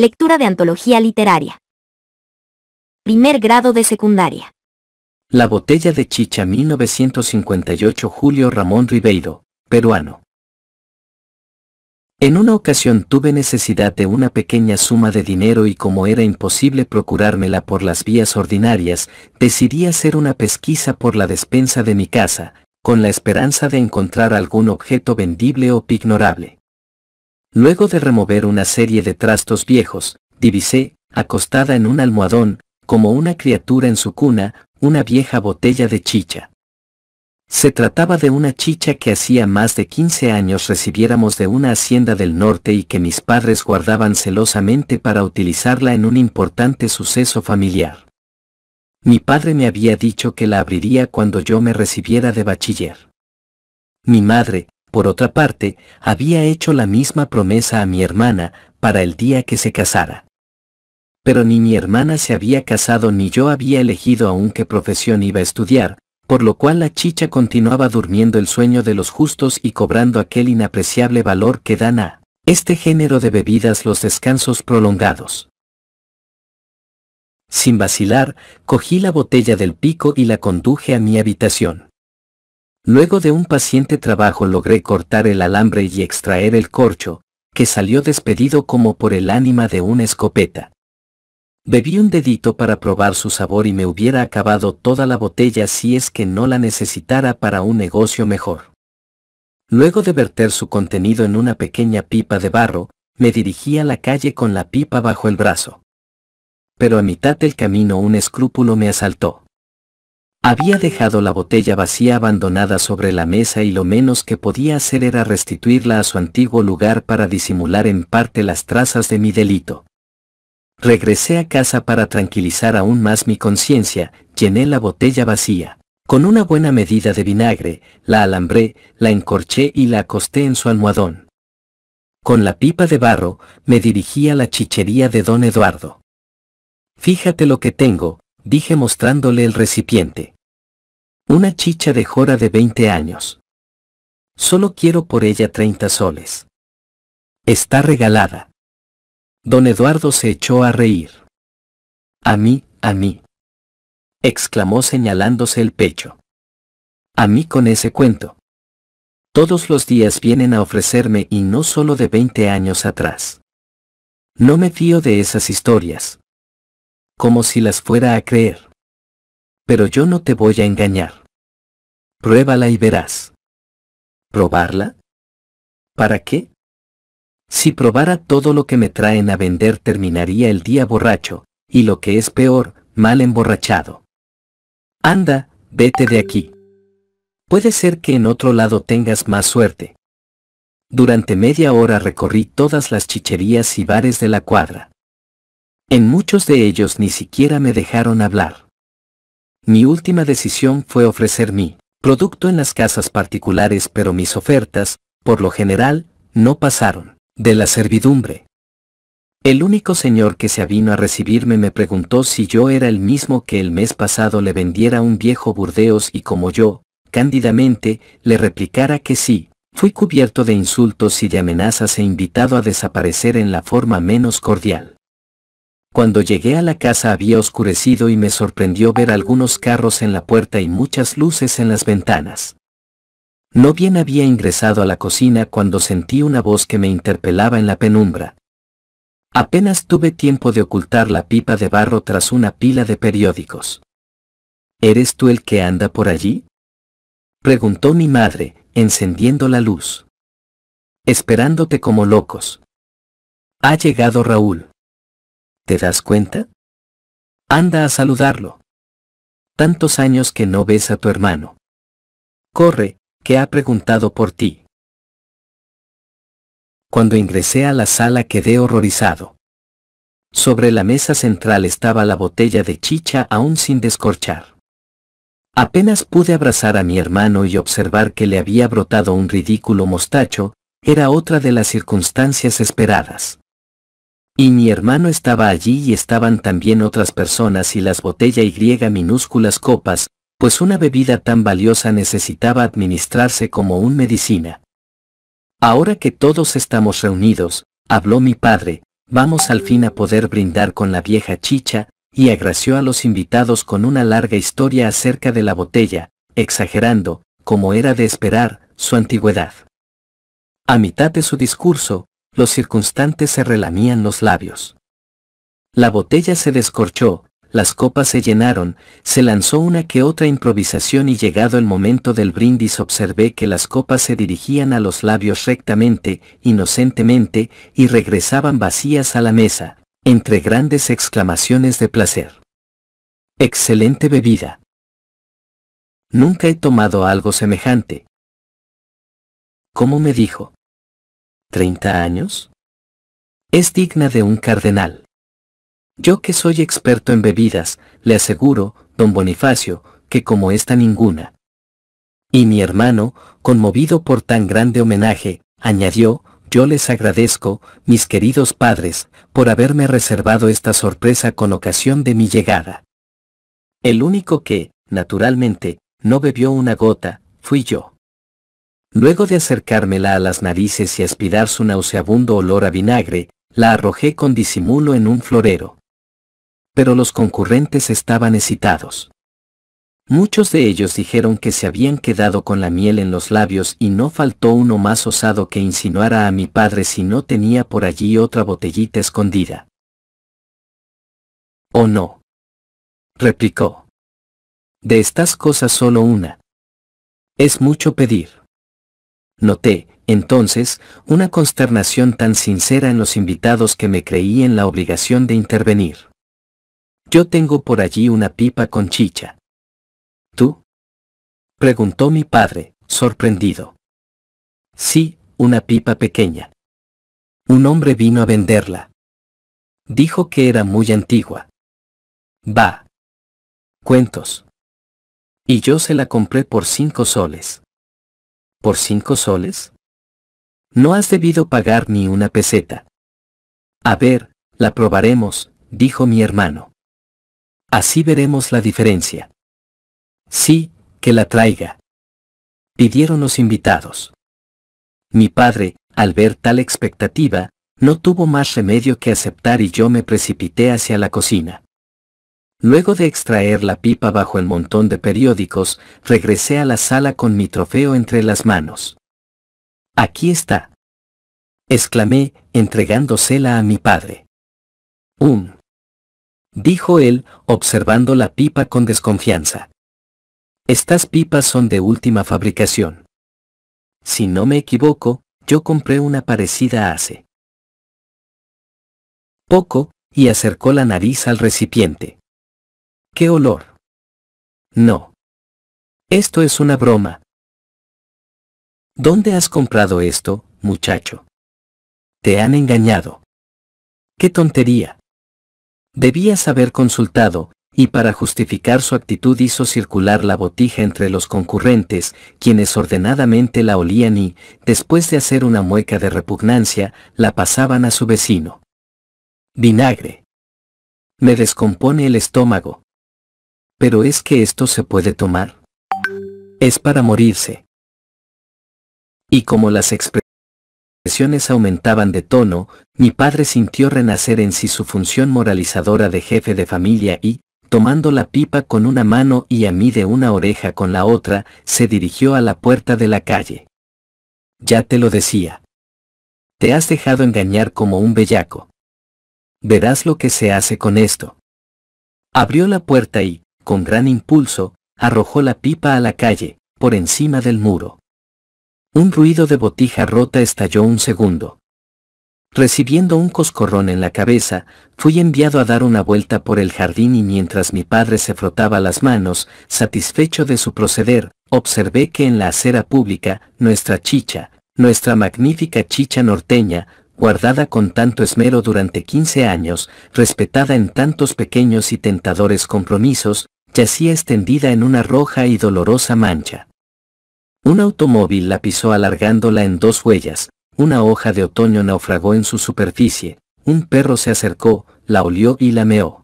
Lectura de antología literaria. Primer grado de secundaria. La botella de chicha 1958 Julio Ramón Ribeiro, peruano. En una ocasión tuve necesidad de una pequeña suma de dinero y como era imposible procurármela por las vías ordinarias, decidí hacer una pesquisa por la despensa de mi casa, con la esperanza de encontrar algún objeto vendible o pignorable. Luego de remover una serie de trastos viejos, divisé, acostada en un almohadón, como una criatura en su cuna, una vieja botella de chicha. Se trataba de una chicha que hacía más de 15 años recibiéramos de una hacienda del norte y que mis padres guardaban celosamente para utilizarla en un importante suceso familiar. Mi padre me había dicho que la abriría cuando yo me recibiera de bachiller. Mi madre, por otra parte, había hecho la misma promesa a mi hermana, para el día que se casara. Pero ni mi hermana se había casado ni yo había elegido aún qué profesión iba a estudiar, por lo cual la chicha continuaba durmiendo el sueño de los justos y cobrando aquel inapreciable valor que dan a este género de bebidas los descansos prolongados. Sin vacilar, cogí la botella del pico y la conduje a mi habitación. Luego de un paciente trabajo logré cortar el alambre y extraer el corcho, que salió despedido como por el ánima de una escopeta. Bebí un dedito para probar su sabor y me hubiera acabado toda la botella si es que no la necesitara para un negocio mejor. Luego de verter su contenido en una pequeña pipa de barro, me dirigí a la calle con la pipa bajo el brazo. Pero a mitad del camino un escrúpulo me asaltó. Había dejado la botella vacía abandonada sobre la mesa y lo menos que podía hacer era restituirla a su antiguo lugar para disimular en parte las trazas de mi delito. Regresé a casa para tranquilizar aún más mi conciencia, llené la botella vacía. Con una buena medida de vinagre, la alambré, la encorché y la acosté en su almohadón. Con la pipa de barro, me dirigí a la chichería de don Eduardo. Fíjate lo que tengo, dije mostrándole el recipiente. Una chicha de jora de 20 años. Solo quiero por ella 30 soles. Está regalada. Don Eduardo se echó a reír. A mí, a mí. exclamó señalándose el pecho. A mí con ese cuento. Todos los días vienen a ofrecerme y no solo de 20 años atrás. No me fío de esas historias como si las fuera a creer. Pero yo no te voy a engañar. Pruébala y verás. ¿Probarla? ¿Para qué? Si probara todo lo que me traen a vender terminaría el día borracho, y lo que es peor, mal emborrachado. Anda, vete de aquí. Puede ser que en otro lado tengas más suerte. Durante media hora recorrí todas las chicherías y bares de la cuadra. En muchos de ellos ni siquiera me dejaron hablar. Mi última decisión fue ofrecer mi producto en las casas particulares, pero mis ofertas, por lo general, no pasaron de la servidumbre. El único señor que se avino a recibirme me preguntó si yo era el mismo que el mes pasado le vendiera un viejo Burdeos y como yo, cándidamente, le replicara que sí, fui cubierto de insultos y de amenazas e invitado a desaparecer en la forma menos cordial. Cuando llegué a la casa había oscurecido y me sorprendió ver algunos carros en la puerta y muchas luces en las ventanas. No bien había ingresado a la cocina cuando sentí una voz que me interpelaba en la penumbra. Apenas tuve tiempo de ocultar la pipa de barro tras una pila de periódicos. ¿Eres tú el que anda por allí? Preguntó mi madre, encendiendo la luz. Esperándote como locos. Ha llegado Raúl. ¿Te das cuenta? Anda a saludarlo. Tantos años que no ves a tu hermano. Corre, que ha preguntado por ti. Cuando ingresé a la sala quedé horrorizado. Sobre la mesa central estaba la botella de chicha aún sin descorchar. Apenas pude abrazar a mi hermano y observar que le había brotado un ridículo mostacho, era otra de las circunstancias esperadas. Y mi hermano estaba allí y estaban también otras personas y las botella y minúsculas copas, pues una bebida tan valiosa necesitaba administrarse como un medicina. Ahora que todos estamos reunidos, habló mi padre, vamos al fin a poder brindar con la vieja chicha, y agració a los invitados con una larga historia acerca de la botella, exagerando, como era de esperar, su antigüedad. A mitad de su discurso, los circunstantes se relamían los labios. La botella se descorchó, las copas se llenaron, se lanzó una que otra improvisación y llegado el momento del brindis observé que las copas se dirigían a los labios rectamente, inocentemente, y regresaban vacías a la mesa, entre grandes exclamaciones de placer. Excelente bebida. Nunca he tomado algo semejante. ¿Cómo me dijo? ¿30 años? Es digna de un cardenal. Yo que soy experto en bebidas, le aseguro, don Bonifacio, que como esta ninguna. Y mi hermano, conmovido por tan grande homenaje, añadió, yo les agradezco, mis queridos padres, por haberme reservado esta sorpresa con ocasión de mi llegada. El único que, naturalmente, no bebió una gota, fui yo. Luego de acercármela a las narices y aspirar su nauseabundo olor a vinagre, la arrojé con disimulo en un florero. Pero los concurrentes estaban excitados. Muchos de ellos dijeron que se habían quedado con la miel en los labios y no faltó uno más osado que insinuara a mi padre si no tenía por allí otra botellita escondida. ¿O no? replicó. De estas cosas solo una. Es mucho pedir. Noté, entonces, una consternación tan sincera en los invitados que me creí en la obligación de intervenir. Yo tengo por allí una pipa con chicha. ¿Tú? Preguntó mi padre, sorprendido. Sí, una pipa pequeña. Un hombre vino a venderla. Dijo que era muy antigua. Va. Cuentos. Y yo se la compré por cinco soles por cinco soles? No has debido pagar ni una peseta. A ver, la probaremos, dijo mi hermano. Así veremos la diferencia. Sí, que la traiga. Pidieron los invitados. Mi padre, al ver tal expectativa, no tuvo más remedio que aceptar y yo me precipité hacia la cocina. Luego de extraer la pipa bajo el montón de periódicos, regresé a la sala con mi trofeo entre las manos. Aquí está. Exclamé, entregándosela a mi padre. Un. Dijo él, observando la pipa con desconfianza. Estas pipas son de última fabricación. Si no me equivoco, yo compré una parecida hace poco, y acercó la nariz al recipiente. ¿Qué olor? No. Esto es una broma. ¿Dónde has comprado esto, muchacho? Te han engañado. ¡Qué tontería! Debías haber consultado, y para justificar su actitud hizo circular la botija entre los concurrentes, quienes ordenadamente la olían y, después de hacer una mueca de repugnancia, la pasaban a su vecino. Vinagre. Me descompone el estómago. Pero es que esto se puede tomar. Es para morirse. Y como las expresiones aumentaban de tono, mi padre sintió renacer en sí su función moralizadora de jefe de familia y, tomando la pipa con una mano y a mí de una oreja con la otra, se dirigió a la puerta de la calle. Ya te lo decía. Te has dejado engañar como un bellaco. Verás lo que se hace con esto. Abrió la puerta y, con gran impulso, arrojó la pipa a la calle, por encima del muro. Un ruido de botija rota estalló un segundo. Recibiendo un coscorrón en la cabeza, fui enviado a dar una vuelta por el jardín y mientras mi padre se frotaba las manos, satisfecho de su proceder, observé que en la acera pública, nuestra chicha, nuestra magnífica chicha norteña, guardada con tanto esmero durante 15 años, respetada en tantos pequeños y tentadores compromisos, yacía extendida en una roja y dolorosa mancha. Un automóvil la pisó alargándola en dos huellas, una hoja de otoño naufragó en su superficie, un perro se acercó, la olió y la